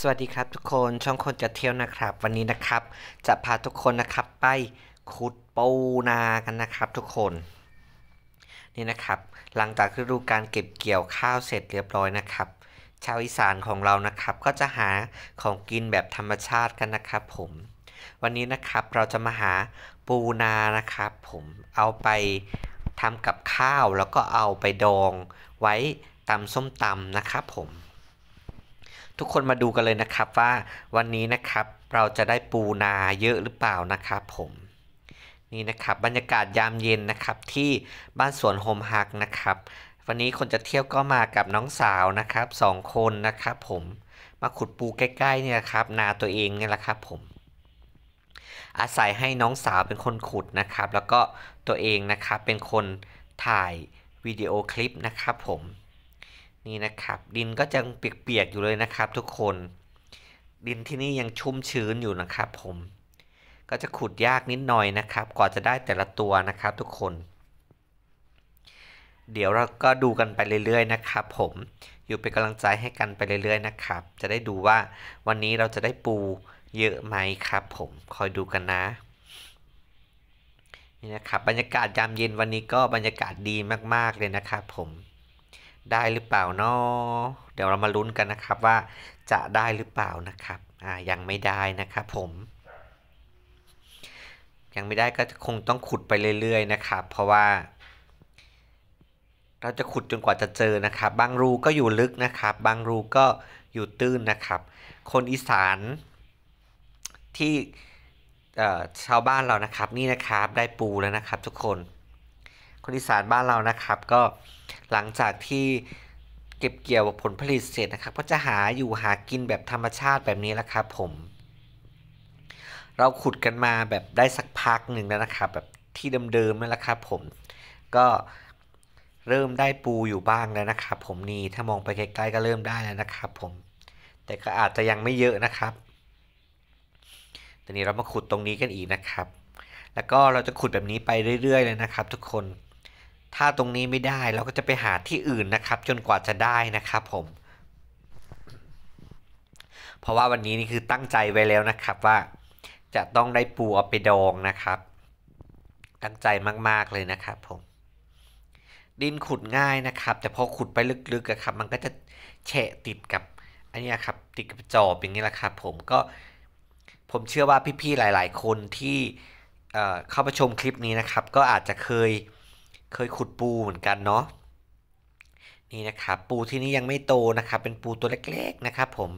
สวัสดีครับทุกคนช่องคนจะเที่ยวนะครับ วันนี้นะครับจะพาทุกคนนะครับไปขุดปูนากันนะครับ ทุกคน นี่นะครับหลังจากฤดูการเก็บเกี่ยวข้าวเสร็จเรียบร้อยนะครับ ชาวอีสานของเรานะครับ ก็จะหาของกินแบบธรรมชาติกันนะครับผม วันนี้นะครับเราจะมาหาปูนานะครับ ผมเอาไปทำกับข้าวแล้วก็เอาไปดอง ไว้ตำส้มตำนะครับผมทุกคนมาดูกันเลยนะครับว่าวันนี้นะครับเราจะได้ปูนาเยอะหรือเปล่านะครับผม นี่นะครับบรรยากาศยามเย็นนะครับที่บ้านสวนโฮมฮักนะครับวันนี้คนจะเที่ยวก็มากับน้องสาวนะครับสองคนนะครับผมมาขุดปูใกล้ๆเนี่ยครับ นาตัวเองเนี่ยแหละครับผมอาศัยให้น้องสาวเป็นคนขุดนะครับ แล้วก็ตัวเองนะครับเป็นคนถ่ายวิดีโอคลิปนะครับผมนี่นะครับดินก็จะเปียกๆอยู่เลยนะครับทุกคน ดินที่นี่ยังชุ่มชื้นอยู่นะครับ ผม ก็จะขุดยากนิดหน่อยนะครับกว่าจะได้แต่ละตัวนะครับทุกคน เดี๋ยวเราก็ดูกันไปเรื่อยๆนะครับ ผมอยู่เป็นกำลังใจให้กันไปเรื่อยๆนะครับ จะได้ดูว่าวันนี้เราจะได้ปูเยอะไหมครับ ผม คอยดูกันนะนี่นะครับบรรยากาศยามเย็นวันนี้ก็บรรยากาศดีมากๆเลยนะครับผมได้หรือเปล่าเนาะเดี๋ยวเรามาลุ้นกันนะครับว่าจะได้หรือเปล่านะครับ อ่า ยังไม่ได้นะครับผม ยังไม่ได้ก็คงต้องขุดไปเรื่อยๆนะครับ เพราะว่า เราจะขุดจนกว่าจะเจอนะครับบางรูก็อยู่ลึกนะครับ บางรูก็อยู่ตื้นนะครับ คนอีสาน ที่ชาวบ้านเรานะครับนี่นะครับได้ปูแล้วนะครับทุกคนคนอีสานบ้านเรานะครับ ก็หลังจากที่เก็บเกี่ยวผลผลิตเสร็จนะครับก็จะหาอยู่หากินแบบธรรมชาติแบบนี้แหละครับผม เราขุดกันมาแบบได้สักพักหนึ่งแล้วนะครับ แบบที่เดิมๆนั่นแหละครับผม ก็เริ่มได้ปูอยู่บ้างแล้วนะครับ ผมนี่ถ้ามองไปใกลๆก็เริ่มได้แล้วนะครับผม แต่ก็อาจจะยังไม่เยอะนะครับตอนนี้เรามาขุดตรงนี้กันอีกนะครับ แล้วก็เราจะขุดแบบนี้ไปเรื่อยๆ เลยนะครับ ทุกคนถ้าตรงนี้ไม่ได้เราก็จะไปหาที่อื่นนะครับ จนกว่าจะได้นะครับผม เพราะว่าวันนี้นี่คือตั้งใจไว้แล้วนะครับว่า จะต้องได้ปูเอาไปดองนะครับ ตั้งใจมากๆเลยนะครับผม ดินขุดง่ายนะครับ แต่พอขุดไปลึกๆครับ มันก็จะแฉะติดกับ อันนี้ครับ ติดกับจอบอย่างนี้แหละครับผมก็ผมเชื่อว่าพี่ๆหลาย ๆ คนที่เข้าไปชมคลิปนี้นะครับ ก็อาจจะเคยเคยขุดปูเหมือนกันเนาะนี่นะครับ ปูที่นี่ยังไม่โตนะครับ เป็นปูตัวเล็ก ๆนะครับ ผม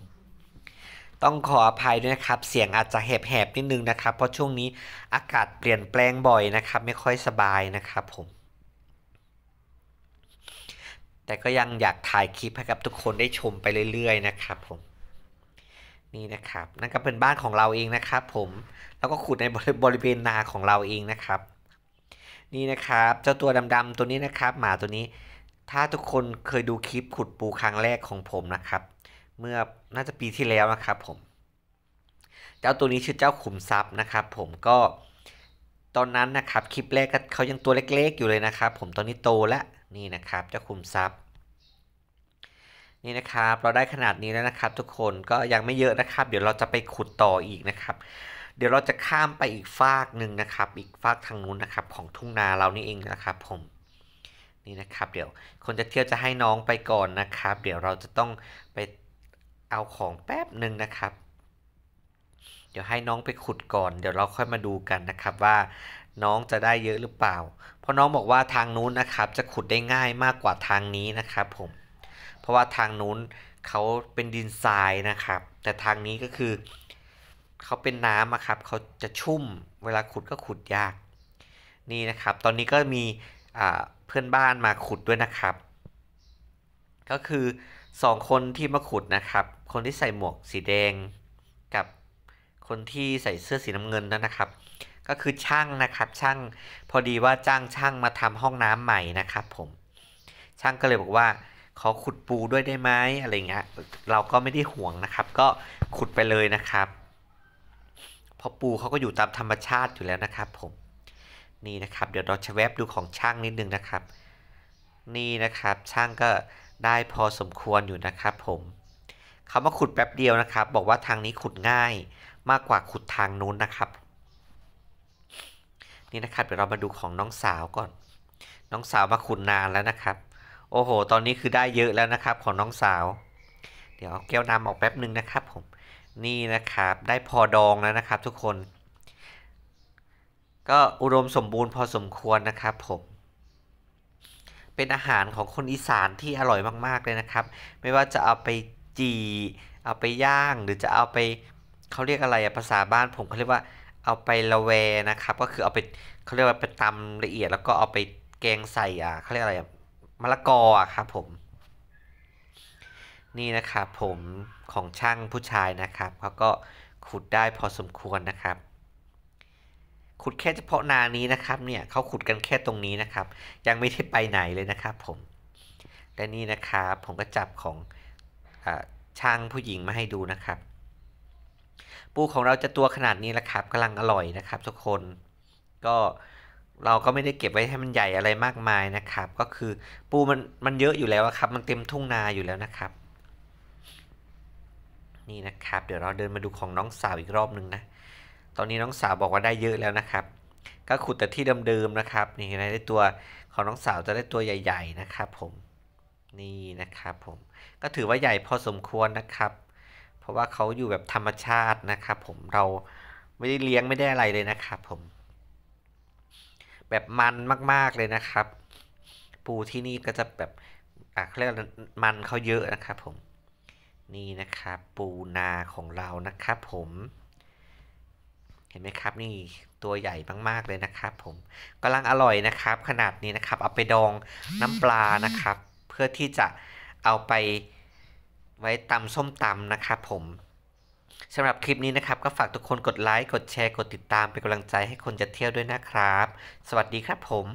ต้องขออภัยด้วยนะครับ เสียงอาจจะแหบๆนิดนึงนะครับ เพราะช่วงนี้อากาศเปลี่ยนแปลงบ่อยนะครับ ไม่ค่อยสบายนะครับ ผม แต่ก็ยังอยากถ่ายคลิปให้กับทุกคนได้ชมไปเรื่อยๆนะครับผมนี่นะครับนั่นก็เป็นบ้านของเราเองนะครับ ผมแล้วก็ขุดในบริเวณนาของเราเองนะครับนี่นะครับเจ้าตัวดำๆตัวนี้นะครับ หมาตัวนี้ ถ้าทุกคนเคยดูคลิปขุดปูครั้งแรกของผมนะครับ เมื่อน่าจะปีที่แล้วนะครับผม เจ้าตัวนี้ชื่อเจ้าขุมทรัพย์นะครับ ผมก็ตอนนั้นนะครับ คลิปแรกเขายังตัวเล็กๆอยู่เลยนะครับ ผมตอนนี้โตแล้วนี่นะครับเจ้าขุมทรัพย์ นี่นะครับ เราได้ขนาดนี้แล้วนะครับ ทุกคนก็ยังไม่เยอะนะครับ เดี๋ยวเราจะไปขุดต่ออีกนะครับเดี๋ยวเราจะข้ามไปอีกฟากหนึ่งนะครับ อีกฟากทางนู้นนะครับ ของทุ่งนาเรานี่เองนะครับผมนี่นะครับ เดี๋ยวคนจะเที่ยวจะให้น้องไปก่อนนะครับ เดี๋ยวเราจะต้องไปเอาของแป๊บหนึ่งนะครับ เดี๋ยวให้น้องไปขุดก่อน เดี๋ยวเราค่อยมาดูกันนะครับว่าน้องจะได้เยอะหรือเปล่า เพราะน้องบอกว่าทางนู้นนะครับ จะขุดได้ง่ายมากกว่าทางนี้นะครับ ผม เพราะว่าทางนู้นเขาเป็นดินทรายนะครับ แต่ทางนี้ก็คือเขาเป็นน้ำอะครับ เขาจะชุ่มเวลาขุดก็ขุดยาก นี่นะครับ ตอนนี้ก็มีเพื่อนบ้านมาขุดด้วยนะครับ ก็คือสองคนที่มาขุดนะครับ คนที่ใส่หมวกสีแดง กับคนที่ใส่เสื้อสีน้ำเงินนั่นนะครับ ก็คือช่างนะครับ ช่างพอดีว่าจ้างช่างมาทำห้องน้ำใหม่นะครับ ผม ช่างก็เลยบอกว่า ขอขุดปูด้วยได้ไหมอะไรเงี้ย เราก็ไม่ได้ห่วงนะครับ ก็ขุดไปเลยนะครับเพราะปูเขาก็อยู่ตามธรรมชาติอยู่แล้วนะครับผมนี่นะครับเดี๋ยวเราจะแวบดูของช่างนิดนึงนะครับ นี่นะครับช่างก็ได้พอสมควรอยู่นะครับ ผมเขามาขุดแป๊บเดียวนะครับ บอกว่าทางนี้ขุดง่ายมากกว่าขุดทางนู้นนะครับนี่นะครับเดี๋ยวเรามาดูของน้องสาวก่อน น้องสาวมาขุดนานแล้วนะครับ โอ้โหตอนนี้คือได้เยอะแล้วนะครับ ของน้องสาว เดี๋ยวเอาแก้วน้ำออกแป๊บหนึ่งนะครับผมนี่นะครับ ได้พอดองแล้วนะครับทุกคน ก็อุดมสมบูรณ์พอสมควรนะครับผมเป็นอาหารของคนอีสานที่อร่อยมากๆเลยนะครับ ไม่ว่าจะเอาไปจีเอาไปย่างหรือจะเอาไปเขาเรียกอะไรภาษาบ้าน ผมเขาเรียกว่าเอาไปละแวนะครับก็คือเอาไปเขาเรียกว่าไปตำละเอียด แล้วก็เอาไปแกงใส่อ่ะเขาเรียกอะไรมะละกออะครับผมนี่นะครับผมของช่างผู้ชายนะครับเขาก็ขุดได้พอสมควรนะครับ ขุดแค่เฉพาะนานี้นะครับเนี่ยเขาขุดกันแค่ตรงนี้นะครับ ยังไม่ได้ไปไหนเลยนะครับผมและนี่นะครับผมก็จับของอช่างผู้หญิงมาให้ดูนะครับ ปูของเราจะตัวขนาดนี้แหละครับกำลังอร่อยนะครับ ทุกคนก็เราก็ไม่ได้เก็บไว้ให้มันใหญ่อะไรมากมายนะครับ ก็คือปูมันมันเยอะอยู่แล้วครับ มันเต็มทุ่งนาอยู่แล้วนะครับนี่นะครับเดี๋ยวเราเดินมาดูของน้องสาวอีกรอบหนึ่งนะตอนนี้น้องสาวบอกว่าได้เยอะแล้วนะครับ ก็ขุดแต่ที่เดิมๆนะครับนี่ะได้ตัวของน้องสาวจะได้ตัวใหญ่ ๆนะครับ ผมนี่นะครับผมก็ถือว่าใหญ่พอสมควรนะครับ เพราะว่าเขาอยู่แบบธรรมชาตินะครับ ผมเราไม่ได้เลี้ยงไม่ได้อะไรเลยนะครับ ผม แบบมันมากๆเลยนะครับ ปูที่นี่ก็จะแบบอ่ะเรียกมันเขาเยอะนะครับผมนี่นะครับปูนาของเรานะครับผม เห็นไหมครับนี่ตัวใหญ่มากๆเลยนะครับผมกำลังอร่อยนะครับ ขนาดนี้นะครับ เอาไปดองน้ำปลานะครับ เพื่อที่จะเอาไปไว้ตำส้มตำนะครับผมสำหรับคลิปนี้นะครับก็ฝากทุกคนกดไลค์กดแชร์กดติดตามเป็นกำลังใจให้คนจะเที่ยวด้วยนะครับ สวัสดีครับผม